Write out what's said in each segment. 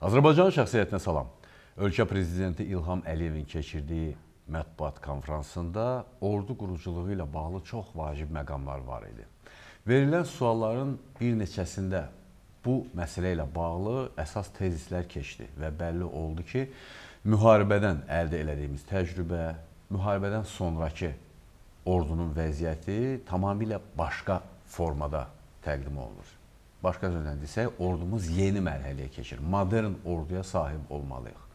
Azərbaycan şəxsiyyətinə salam. Ölkə prezidenti İlham Əliyevin keçirdiyi mətbuat konfransında ordu quruculuğu ilə bağlı çox vacib məqamlar var idi. Verilən sualların bir neçəsində bu məsələ ilə bağlı əsas tezislər keçdi və bəlli oldu ki, müharibədən əldə elədiyimiz təcrübə, müharibədən sonrakı ordunun vəziyyəti tamamilə başqa formada təqdim olunur. Başqa sözlə desək, ordumuz yeni mərhələyə keçir. Modern orduya sahib olmalıyıq.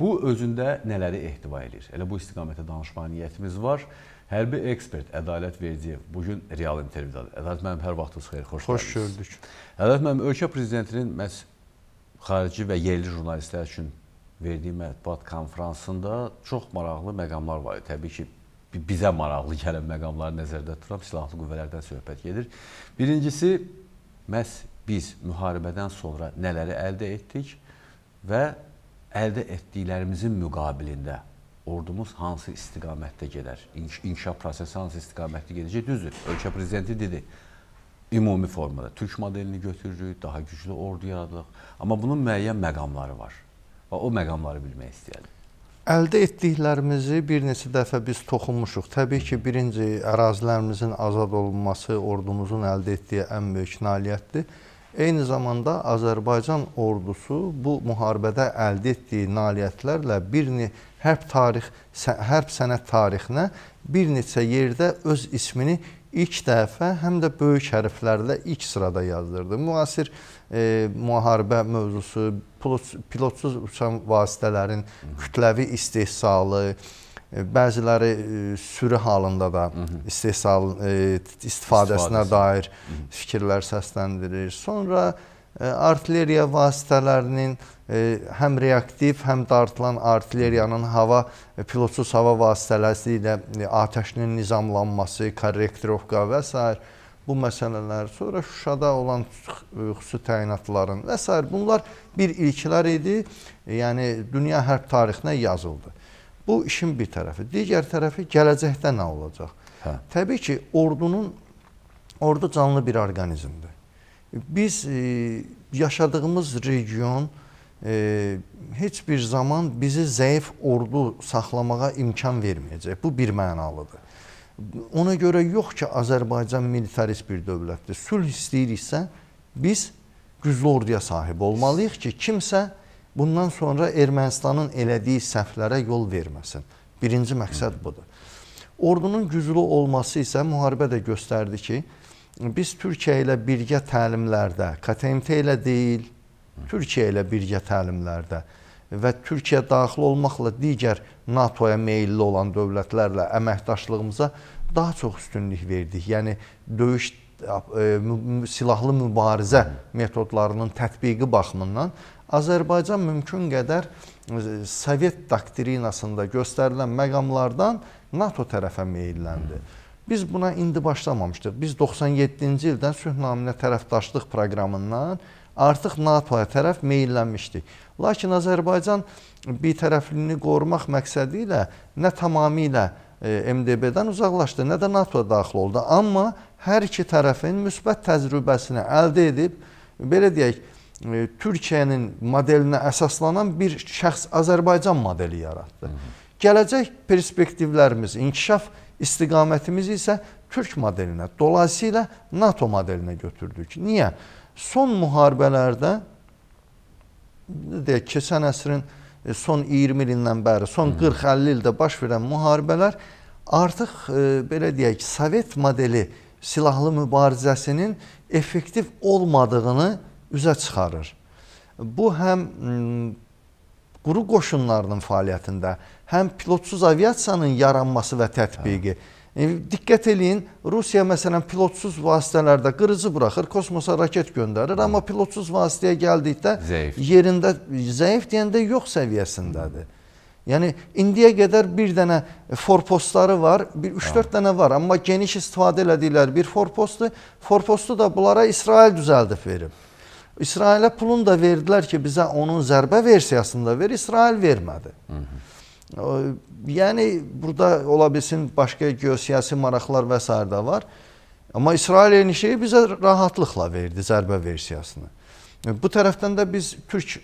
Bu özündə nələri ehtiva edir? Elə bu istiqamətdə danışma niyyətimiz var. Hərbi ekspert Ədalət Verdiyev bu gün real intervyudadır. Ədalət müəllim, hər vaxtınız xeyir, xoş gəldiniz. Xoş gördük. Ədalət müəllim, ölkə prezidentinin məhz xarici və yerli jurnalistlər üçün verdiyi mətbuat konfransında çox maraqlı məqamlar var. Təbii ki, bizə maraqlı gələn məqamları nəzərdə tuturaq, silahlı qüvvələrdən söhbət gedir. Birincisi, məhz biz müharibədən sonra nələri əldə etdik və əldə etdiklərimizin müqabilində ordumuz hansı istiqamətdə gedər? İnş inkişaf prosesi hansı istiqamətdə gedəcək? Düzdür, ölkə prezidenti dedi, ümumi formada Türk modelini götürürük, daha güclü ordu yaradırıq. Amma bunun müəyyən məqamları var və o məqamları bilmək istəyirəm. Əldə etdiklərimizi bir neçə dəfə biz toxunmuşuq. Təbii ki, birinci ərazilərimizin azad olunması ordumuzun əldə etdiyi ən böyük nailiyyətdir. Eyni zamanda Azərbaycan ordusu bu müharibədə əldə etdiyi nailiyyətlərlə birini hərb tarix hərb sənət tarixinə bir neçə yerdə öz ismini ilk dəfə həm də böyük hərflərlə ilk sırada yazdırdı. Müasir e, müharibə mövzusu, pilot, pilotsuz uçan vasitələrin kütləvi istehsalı, e, Bəziləri e, sürü halında da istehsal e, istifadəsinə dair fikirlər səsləndirir. Sonra e, artilleriya vasitələrinin həm reaktiv, həm də artılan artilleriyanın hava pilotsuz hava vasitələri ilə atəşinin nizamlanması, korrektirovka və s. bu məsələlər, sonra Şuşada olan xüsusi təyinatların və s. bunlar bir ilkilər idi. Yəni dünya hərb tarixinə yazıldı. Bu işin bir tərəfi. Digər tərəfi gələcəkdə nə olacaq? Hə. Təbii ki, ordunun ordu canlı bir orqanizmdir. Biz e, yaşadığımız region e, heç bir zaman bizi zəif ordu saxlamağa imkan verməyəcək. Bu bir mənalıdır. Ona görə yox ki, Azərbaycan militarist bir dövlətdir. Sülh istəyiriksə, biz güclü orduya sahib olmalıyıq ki, kimsə bundan sonra Ermənistanın elədiyi səhvlərə yol verməsin. Birinci məqsəd budur. Ordunun güclü olması isə müharibə də göstərdi ki, biz Türkiyə ilə birgə təlimlərdə, KTMT ilə deyil, Türkiyə ilə birgə təlimlərdə və Türkiyə daxil olmaqla digər NATO-ya meylli olan dövlətlərlə əməkdaşlığımıza daha çox üstünlük verdik. Yəni döyüş e, silahlı mübarizə metodlarının tətbiqi baxımından Azərbaycan mümkün qədər e, Sovet doktrinasında göstərilən məqamlardan NATO tərəfə meyilləndi. Hı. Biz buna indi başlamamışdıq. Biz 97-ci ildən sülh naminə tərəfdaşlıq proqramından artıq NATO-ya tərəf meyllənmişdik. Lakin Azərbaycan bitərəfliyini qorumaq məqsədi ilə nə tamamilə e, MDB-dən uzaqlaşdı, nə də NATO-ya daxil oldu. Amma hər iki tərəfin müsbət təcrübəsini əldə edib, belə deyək, e, Türkiyənin modelinə əsaslanan bir şəxs Azərbaycan modeli yaratdı. Hı -hı. Gələcək perspektivlərimiz, inkişaf istiqamətimiz isə Türk modelinə, dolayısıyla NATO modelinə götürdük. Niyə? Son müharibələrdə deyək, keçən əsrin e, son 20 ilindən bəri, son 40-50 ildə baş verən müharibələr artıq e, belə deyək, Sovet modeli silahlı mübarizəsinin effektiv olmadığını üzə çıxarır. Bu həm quru qoşunlarının fəaliyyətində, həm pilotsuz aviasiyanın yaranması və tətbiqi. Hə. Diqqət eləyin, Rusiya məsələn pilotsuz vasitələrdə qırıcı buraxır, kosmosa raket göndərir, hə. amma pilotsuz vasitəyə gəldikdə zəif. yerində zəif deyəndə yox səviyyəsindədir. Hı. Yəni indiyə qədər bir dənə forpostları var, 3-4 dənə var, amma geniş istifadə elədiklər bir forpostdur. Forpostu da bunlara İsrail düzəldib verib. İsrailə pulunu da verdilər ki, bizə onun zərbə versiyasını da ver, İsrail vermədi. Hı -hı. Yəni burada ola bilsin başqa geosiyasi maraqlar və s. də var. Amma İsrail enişi bizə rahatlıqla verdi zərbə versiyasını. Bu tərəfdən də biz türk e,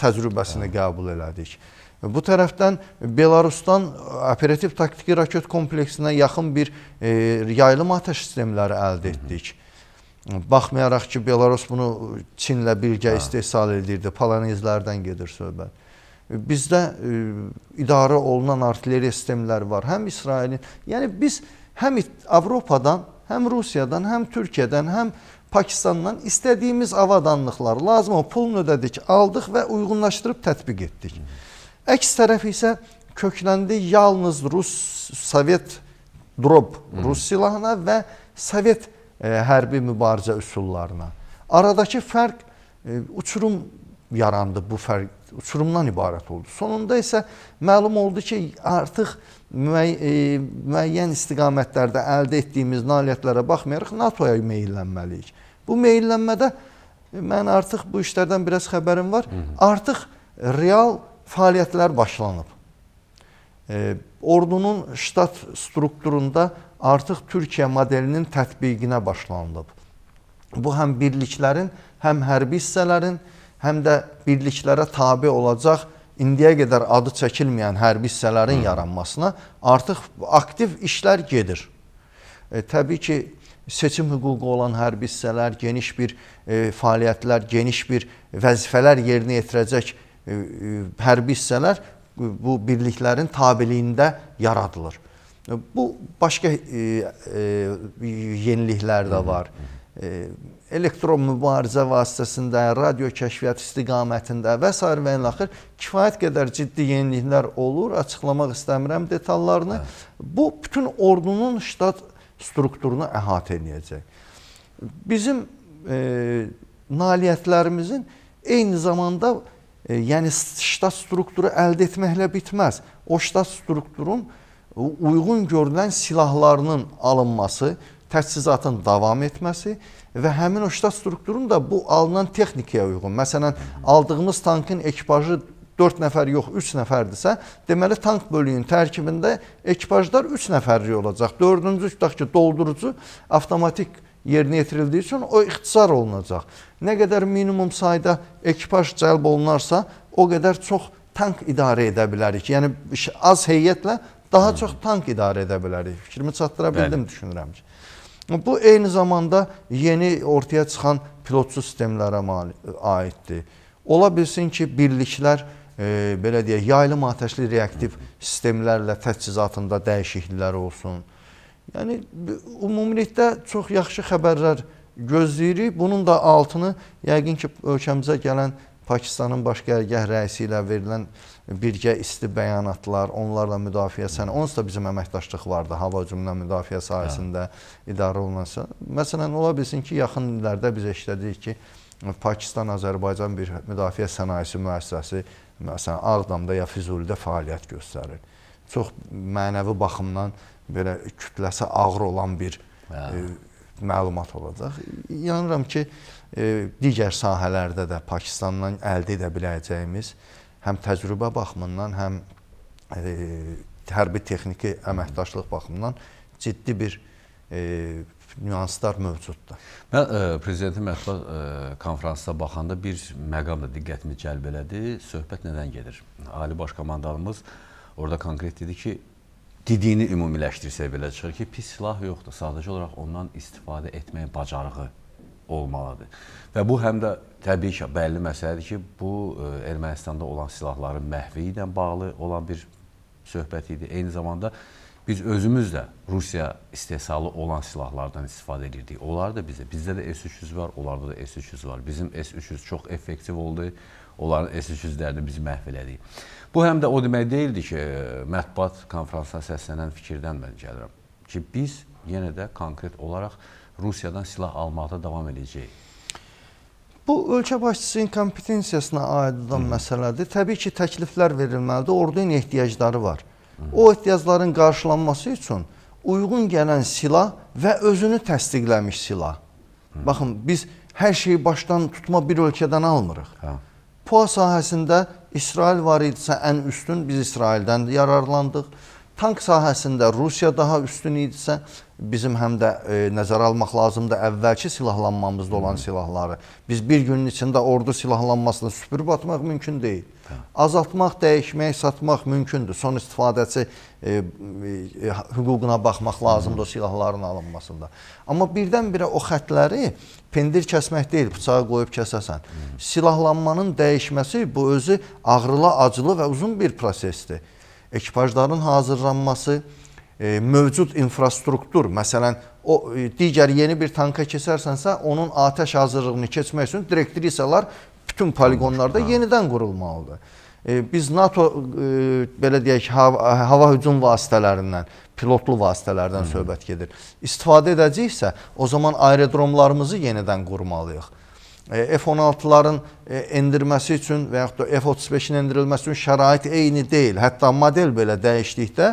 təcrübəsini Hı. Hə. qəbul elədik. Bu tərəfdən Belarusdan e, operativ taktiki raket kompleksinə yaxın bir e, yaylım atəş sistemləri əldə etdik. Baxmayaraq ki, Belarus bunu Çinlə birgə hə. istehsal edirdi, polonezlərdən gedir söhbət bizdə e, idarə olunan artilleriya sistemləri var. Həm İsrailin, yəni biz həm Avropadan, həm Rusiyadan, həm Türkiyədən, həm Pakistandan istədiyimiz avadanlıqlar lazım o pulunu ödədik, aldıq və uyğunlaşdırıb tətbiq etdik. Əks tərəf isə kökləndi yalnız Rus, Sovet drop Rus silahına və Sovet e, hərbi mübarizə üsullarına. Aradakı fərq e, uçurum yarandı bu fərq uçurumdan ibarət oldu. Sonunda isə məlum oldu ki, artıq müəy e, müəyyən istiqamətlərdə əldə etdiyimiz nailiyyətlərə baxmayaraq NATO-ya meyllənməliyik. Bu meyllənmədə mən artıq bu işlərdən biraz xəbərim var. Hı -hı. Artıq real fəaliyyətlər başlanıb. E, ordunun ştat strukturunda artıq Türkiyə modelinin tətbiqinə başlanılıb. Bu həm birliklərin, həm hərbi hissələrin, həm həm də birliklərə tabi olacaq indiyə qədər adı çəkilməyən hərbi hissələrin hmm. yaranmasına artıq aktiv işlər gedir. E, təbii ki, seçim hüququ olan hərbi hissələr geniş bir e, fəaliyyətlər, geniş bir vəzifələr yerinə yetirəcək e, e, hərbi hissələr e, bu birliklərin tabiliyində yaradılır. E, bu başqa e, e, yeniliklər də hmm. var. Hı hmm. -hı. E, elektron mübarizə vasitəsində, radio kəşfiyyat istiqamətində və s. və ilaxır kifayət qədər ciddi yeniliklər olur. Açıqlamaq istəmirəm detallarını. Hə. Bu bütün ordunun ştat strukturunu əhatə edəcək. Bizim e, nailiyyətlərimizin eyni zamanda e, yəni ştat strukturu əldə etməklə bitməz. O ştat strukturun uyğun görülən silahlarının alınması, təchizatın davam etməsi və həmin o ştat strukturunun da bu alınan texnikaya uyğun. Məsələn, aldığımız tankın ekipajı 4 nəfər yox, 3 nəfərdirsə, deməli tank bölüyünün tərkibində ekipajlar 3 nəfərlik olacaq. 4-cü tutaq ki, doldurucu avtomatik yerinə yetirildiyi üçün o ixtisar olunacaq. Nə qədər minimum sayda ekipaj cəlb olunarsa, o qədər çox tank idarə edə bilərik. Yəni az heyətlə daha çox tank idarə edə bilərik. Fikrimi çatdıra bildim, Bəli. düşünürəm ki. Bu eyni zamanda yeni ortaya çıxan pilotsuz sistemlərə e, aiddir. Ola bilsin ki, birliklər e, belə deyək, yaylım atəşli reaktiv sistemlərlə təchizatında dəyişikliklər olsun. Yəni ümumilikdə çox yaxşı xəbərlər gözləyirik. Bunun da altını yəqin ki, ölkəmizə gələn Pakistanın baş gərgah rəisi ilə verilən birgə isti bəyanatlar, onlarla müdafiə sənə, onsuz da bizim əməkdaşlıq vardı hava hücumundan müdafiə sahəsində hə. idarə olunansa. Məsələn, ola bilsin ki, yaxın illərdə biz eşitdik ki, Pakistan-Azərbaycan bir müdafiə sənayesi müəssisəsi məsələn Ağdamda ya Füzulidə fəaliyyət göstərir. Çox mənəvi baxımdan belə kütləsi ağır olan bir hə. e, məlumat olacaq. İnanıram ki, e, digər sahələrdə də Pakistandan əldə edə biləcəyimiz e, həm təcrübə baxımından, həm e, hərbi texniki əməkdaşlıq baxımından ciddi bir e, nüanslar mövcuddur. Mən e, prezidentin mətbuat e, konfransına baxanda bir məqam da diqqətimi cəlb elədi. Söhbət nədən gedir? Ali Baş komandanımız orada konkret dedi ki, dediyini ümumiləşdirsək belə çıxır ki, pis silah yoxdur. Sadəcə olaraq ondan istifadə etmək bacarığı olmalıdır. Və bu həm də Təbii ki, bəlli məsələdir ki, bu e, Ermənistanda olan silahların məhvi ilə bağlı olan bir söhbət idi. Eyni zamanda biz özümüz də Rusiya istehsalı olan silahlardan istifadə edirdik. Onlar da bizdə, bizdə də S-300 var, onlarda da S-300 var. Bizim S-300 çox effektiv oldu, onların S-300-lərini biz məhv elədik. Bu həm də o demək deyildi ki, e, mətbuat konfransına səslənən fikirdən mən gəlirəm ki, biz yenə də konkret olaraq Rusiyadan silah almaqda davam edəcəyik. Bu ölkə başçısının kompetensiyasına aid olan məsələdir. Təbii ki, təkliflər verilməlidir. Orduya ehtiyacları var. O ehtiyacların qarşılanması üçün uyğun gələn silah və özünü təsdiqləmiş silah. Hı. Baxın, biz hər şeyi başdan tutma bir ölkədən almırıq. Hə. PUA sahəsində İsrail var idisə ən üstün, biz İsraildən yararlandıq. Tank sahəsində Rusiya daha üstün idisə, bizim həm də e, nəzərə almaq lazımdır əvvəlki silahlanmamızda olan silahları. Biz bir günün içində ordu silahlanmasını süpürüb atmaq mümkün deyil. Hə. Azaltmaq, dəyişmək, satmaq mümkündür. Son istifadəçi e, e, hüququna baxmaq lazımdır Hı. o silahların alınmasında. Amma birdən-birə o xətləri pendir kəsmək deyil, bıçağı qoyub kəsəsən. Hı. Silahlanmanın dəyişməsi bu özü ağrılı, acılı və uzun bir prosesdir ekipajların hazırlanması, e, mövcud infrastruktur, məsələn, o e, digər yeni bir tanka keçərsənsə, onun atəş hazırlığını keçmək üçün direktrisalar bütün poliqonlarda ha. Hə. yenidən qurulmalıdır. E, biz NATO belə deyək hava, hava hücum vasitələrindən, pilotlu vasitələrdən Hı -hı. söhbət gedir. İstifadə edəcəksə, o zaman aerodromlarımızı yenidən qurmalıyıq. E, F-16-ların e, endirməsi üçün və yaxud da F-35-in endirilməsi üçün şərait eyni deyil. Hətta model belə dəyişdikdə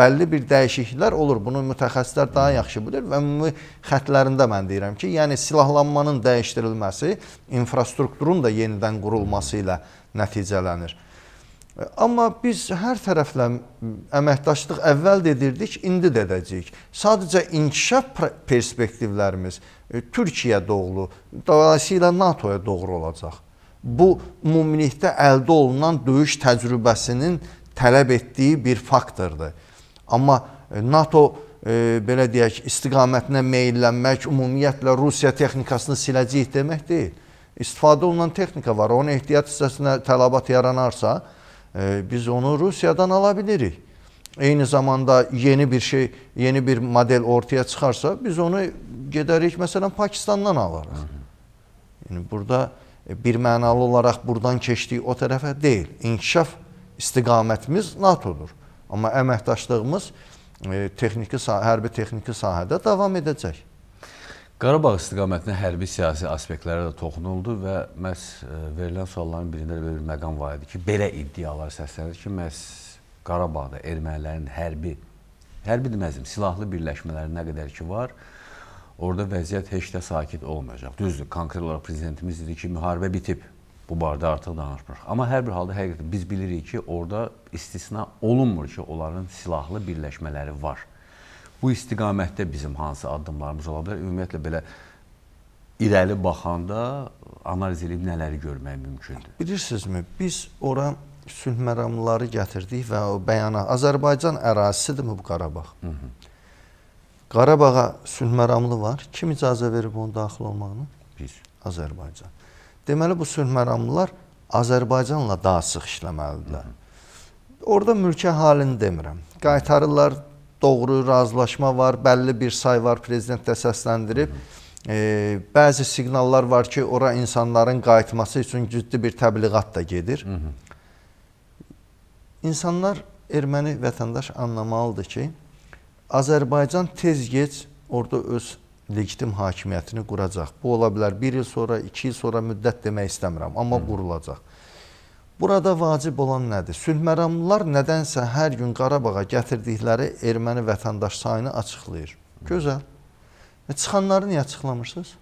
bəlli bir dəyişikliklər olur. Bunu mütəxəssislər daha yaxşı bilir və ümumi xətlərində mən deyirəm ki, yəni silahlanmanın dəyişdirilməsi, infrastrukturun da yenidən qurulması ilə nəticələnir. E, amma biz hər tərəflə əməkdaşlıq əvvəl də edirdik, indi də edəcəyik. Sadəcə inkişaf perspektivlərimiz E, Türkiyə doğru, dolayısıyla NATO-ya doğru olacaq. Bu, ümumilikdə əldə olunan döyüş təcrübəsinin tələb etdiyi bir faktordur. Amma e, NATO, e, belə deyək, istiqamətinə meyillənmək, ümumiyyətlə Rusiya texnikasını siləcəyik demək deyil. İstifadə olunan texnika var, onun ehtiyac hissəsinə tələbat yaranarsa, e, biz onu Rusiyadan ala bilirik eyni zamanda yeni bir şey, yeni bir model ortaya çıxarsa, biz onu gedərik məsələn Pakistandan alarıq. Hı -hı. Yəni burada e, bir mənalı olaraq buradan keçdiyi o tərəfə deyil. İnkişaf istiqamətimiz NATO-dur. Amma əməkdaşlığımız e, texniki hərbi texniki sahədə davam edəcək. Qarabağ istiqamətinə hərbi siyasi aspektlərə də toxunuldu və məhz e, verilən sualların birində bir məqam var idi ki, belə iddialar səslənir ki, məhz Qarabağda ermənilərin hərbi, hərbi deməzdim, silahlı birləşmələri nə qədər ki var, orada vəziyyət heç də sakit olmayacaq. Düzdür, konkret olaraq prezidentimiz dedi ki, müharibə bitib, bu barədə artıq danışmır. Amma hər bir halda həqiqətən biz bilirik ki, orada istisna olunmur ki, onların silahlı birləşmələri var. Bu istiqamətdə bizim hansı addımlarımız ola bilər? Ümumiyyətlə belə irəli baxanda analiz edib nələri görmək mümkündür? Bilirsinizmi, biz ora sülh məramları gətirdik və o bəyana Azərbaycan ərazisidirmi bu Qarabağ? Hı -hı. Qarabağa sülh məramlı var. Kim icazə verib onu daxil olmağını? Biz. Azərbaycan. Deməli bu sülh məramlılar Azərbaycanla daha sıx işləməlidirlər. Hı -hı. Orada mülki əhalini demirəm. Qaytarırlar, doğru razılaşma var, bəlli bir say var, prezident də səsləndirib. Hı -hı. E, bəzi siqnallar var ki, ora insanların qayıtması üçün ciddi bir təbliğat da gedir. Hı -hı insanlar erməni vətəndaş anlamalıdır ki, Azərbaycan tez gec orada öz legitim hakimiyyətini quracaq. Bu ola bilər 1 il sonra, 2 il sonra müddət demək istəmirəm, amma Hı. qurulacaq. Burada vacib olan nədir? Sülhməramlılar nədənsə hər gün Qarabağa gətirdikləri erməni vətəndaş sayını açıqlayır. Gözəl. Və e, çıxanları niyə açıqlamırsınız?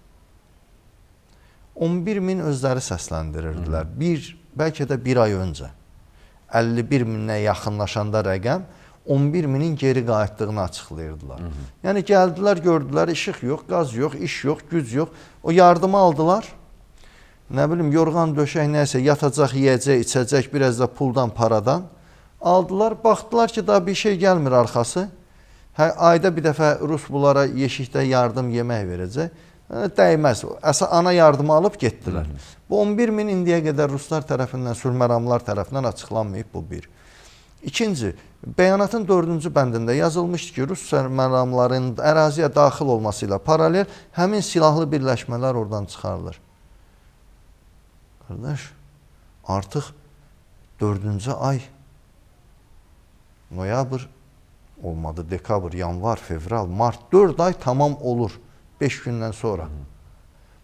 11 min özləri səsləndirirdilər. Hı. Bir, bəlkə də bir ay öncə. 51 minə yaxınlaşanda rəqəm 11 minin geri qayıtdığını açıqlayırdılar. Hı -hı. Yəni gəldilər, gördülər, işıq yox, qaz yox, iş yox, güc yox. O yardımı aldılar. Nə bilim, yorğan, döşək, nəsə, yatacaq, yeyəcək, içəcək, biraz da puldan, paradan. Aldılar, baxdılar ki, daha bir şey gəlmir arxası. Hə, ayda bir dəfə Rus bunlara yeşikdə yardım yemək verəcək dəyməz. Əsa ana yardımı alıb getdilər. Hı -hı. Bu 11 min indiyə qədər ruslar tərəfindən, sülməramlar tərəfindən açıqlanmayıb bu bir. İkinci, bəyanatın 4-cü bəndində yazılmışdı ki, rus sülməramların əraziyə daxil olması ilə paralel həmin silahlı birləşmələr oradan çıxarılır. Qardaş, artıq 4-cü ay noyabr olmadı, dekabr, yanvar, fevral, mart 4 ay tamam olur. Hı 5 gündən sonra.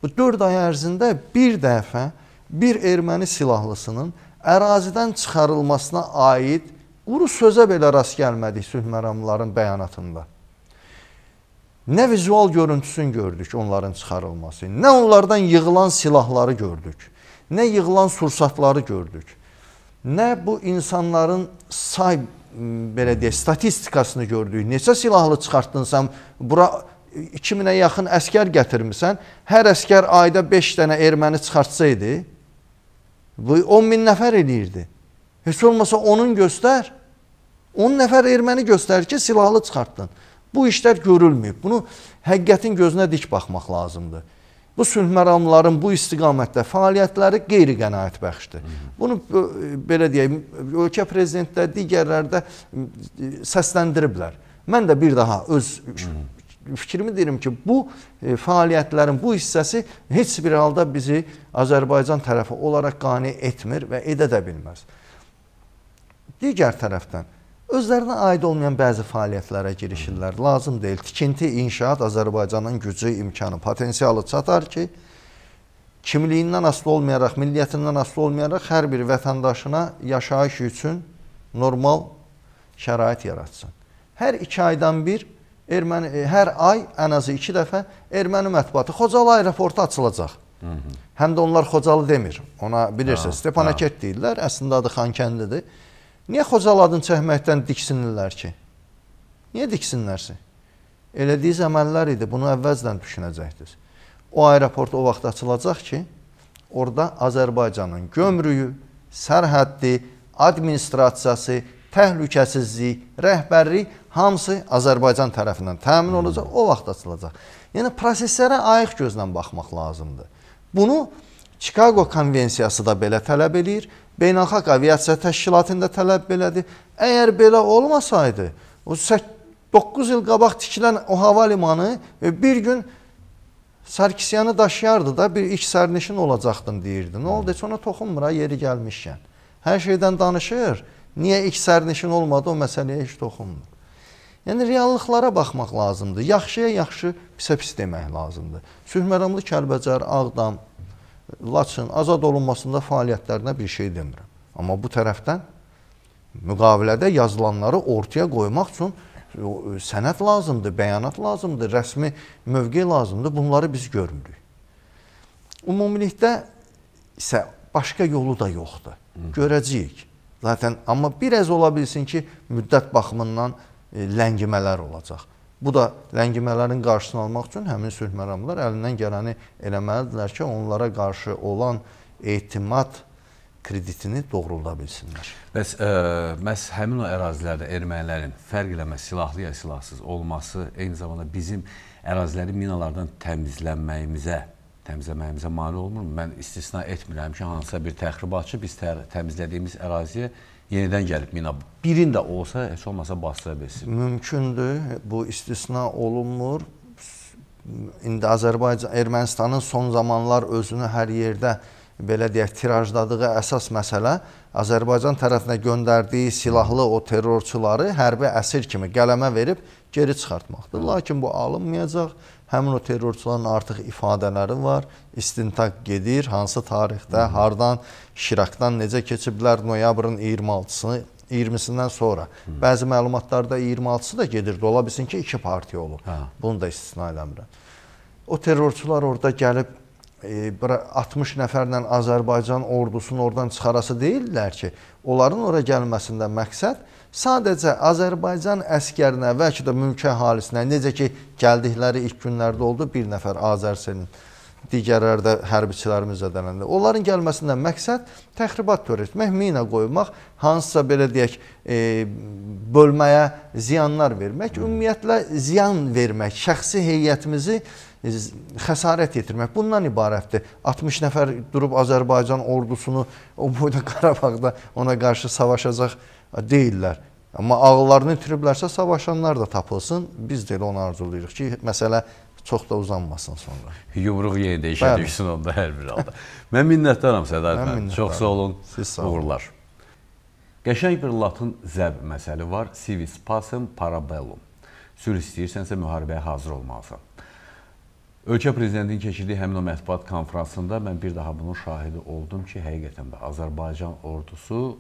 Bu 4 ay ərzində bir dəfə bir erməni silahlısının ərazidən çıxarılmasına aid quru sözə belə rast gəlmədik sülh məramların bəyanatında. Nə vizual görüntüsünü gördük onların çıxarılması, nə onlardan yığılan silahları gördük, nə yığılan sursatları gördük, nə bu insanların say, belə deyək, statistikasını gördük, neçə silahlı çıxartdın sən, bura 2000-ə yaxın əskər gətirmisən, hər əskər ayda 5 dənə erməni çıxartsaydı, bu 10 min nəfər eləyirdi. Heç olmasa onun göstər, 10 nəfər erməni göstər ki, silahlı çıxartdın. Bu işlər görülməyib. Bunu həqiqətin gözünə dik baxmaq lazımdır. Bu sülh məramların bu istiqamətdə fəaliyyətləri qeyri-qənaət bəxşdir. Bunu e, belə deyək, ölkə prezidentdə, digərlərdə səsləndiriblər. Mən də bir daha öz fikrimi deyirəm ki, bu e, fəaliyyətlərin bu hissəsi heç bir halda bizi Azərbaycan tərəfi olaraq qane etmir və edə də bilməz. Digər tərəfdən özlərinə aid olmayan bəzi fəaliyyətlərə girişirlər. Lazım deyil. Tikinti, inşaat Azərbaycanın gücü, imkanı, potensialı çatar ki, kimliyindən asılı olmayaraq, milliyyətindən asılı olmayaraq hər bir vətəndaşına yaşayış üçün normal şərait yaratsın. Hər iki aydan bir erməni e, hər ay ən azı 2 dəfə erməni mətbuatı Xocalı aeroportu açılacaq. Hı -hı. Həm də onlar Xocalı demir. Ona bilirsiniz, Stepanakert deyirlər. Əslində adı Xankəndidir. Niyə Xocalı adını çəkməkdən diksinirlər ki? Niyə diksinlərsə? Elədiyiz əməllər idi. Bunu əvvəzdən düşünəcəkdiniz. O aeroport o vaxt açılacaq ki, orada Azərbaycanın gömrüyü, sərhəddi, administrasiyası, təhlükəsizlik, rəhbərlik hamısı Azərbaycan tərəfindən təmin olacaq, Hı -hı. o vaxt açılacaq. Yəni proseslərə ayıq gözlə baxmaq lazımdır. Bunu Chicago konvensiyası da belə tələb eləyir, Beynəlxalq Aviasiya Təşkilatında tələb belədir. Əgər belə olmasaydı, o 9 il qabaq tikilən o hava limanı e, bir gün Sarkisyanı daşıyardı da bir iç sərnişin olacaqdın deyirdi. Nə oldu? Heç ona toxunmur ha yeri gəlmişkən. Hər şeydən danışır. Niyə ilk sərnişin olmadı, o məsələyə heç toxunmur. Yəni, reallıqlara baxmaq lazımdır. Yaxşıya yaxşı, pisə pis demək lazımdır. Sühməramlı Kəlbəcər, Ağdam, Laçın azad olunmasında fəaliyyətlərinə bir şey demirəm. Amma bu tərəfdən müqavilədə yazılanları ortaya qoymaq üçün sənət lazımdır, bəyanat lazımdır, rəsmi mövqe lazımdır. Bunları biz görmürük. Ümumilikdə isə başqa yolu da yoxdur. Görəcəyik. Zaten amma biraz ola bilsin ki, müddət baxımından e, ləngimələr olacaq. Bu da ləngimələrin qarşısını almaq üçün həmin sülh məramlar əlindən gələni eləməlidirlər ki, onlara qarşı olan etimad kreditini doğrulda bilsinlər. Bəs ə, e, məhz həmin o ərazilərdə ermənilərin fərq eləmə silahlı ya silahsız olması eyni zamanda bizim ərazilərin minalardan təmizlənməyimizə təmizləməyimizə mane olmurmu? Mən istisna etmirəm ki, hansısa bir təxribatçı biz tə təmizlədiyimiz əraziyə yenidən gəlib mina. Birin də olsa, heç olmasa basdıra bilsin. Mümkündür. Bu istisna olunmur. İndi Azərbaycan Ermənistanın son zamanlar özünü hər yerdə belə deyək, tirajladığı əsas məsələ Azərbaycan tərəfinə göndərdiyi silahlı o terrorçuları hərbi əsir kimi qələmə verib geri çıxartmaqdır. Lakin bu alınmayacaq həmin o terrorçuların artıq ifadələri var. İstintaq gedir, hansı tarixdə, hardan, Şirakdan necə keçiblər noyabrın 26-sını 20-sindən sonra. Hı. Bəzi məlumatlarda 26-sı da gedirdi. Ola bilsin ki, iki partiya olub. Hə. Bunu da istisna eləmirəm. O terrorçular orada gəlib e, 60 nəfərlə Azərbaycan ordusunu oradan çıxarası deyillər ki, onların ora gəlməsində məqsəd sadəcə Azərbaycan əskərinə və ki də mülki əhalisinə, necə ki gəldikləri ilk günlərdə oldu bir nəfər Azərsenin digərləri də hərbiçilərimiz ödənəndə. Onların gəlməsindən məqsəd təxribat törətmək, mina qoymaq, hansısa belə deyək, e, bölməyə ziyanlar vermək, ümumiyyətlə ziyan vermək, şəxsi heyətimizi xəsarət yetirmək. Bundan ibarətdir. 60 nəfər durub Azərbaycan ordusunu o boyda Qarabağda ona qarşı savaşacaq deyirlər. Amma ağıllarını itiriblərsə savaşanlar da tapılsın. Biz də elə onu arzulayırıq ki, məsələ çox da uzanmasın sonra. Yumruq yenə də işə düşsün onda hər bir halda. Mən minnətdaram Sədar müəllim. Çox sağ olun. Siz sağ olun. Uğurlar. Qəşəng bir latın zəb məsəli var. Civis pacem parabellum. Sülh istəyirsənsə müharibəyə hazır olmalısan. Ölkə prezidentinin keçirdiyi həmin o mətbuat konfransında mən bir daha bunun şahidi oldum ki, həqiqətən də Azərbaycan ordusu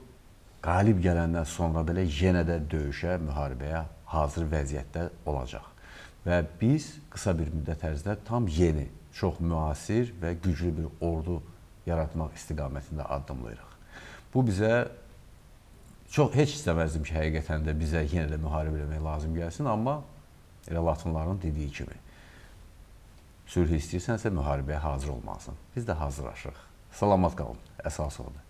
qalib gələndən sonra belə yenə də döyüşə, müharibəyə hazır vəziyyətdə olacaq. Və biz qısa bir müddət ərzində tam yeni, çox müasir və güclü bir ordu yaratmaq istiqamətində addımlayırıq. Bu bizə çox heç istəməzdim ki, həqiqətən də bizə yenə də müharibə eləmək lazım gəlsin, amma elə Latınların dediyi kimi sülh istəyirsənsə müharibəyə hazır olmalısan. Biz də hazırlaşırıq. Salamat qalın. Əsas odur.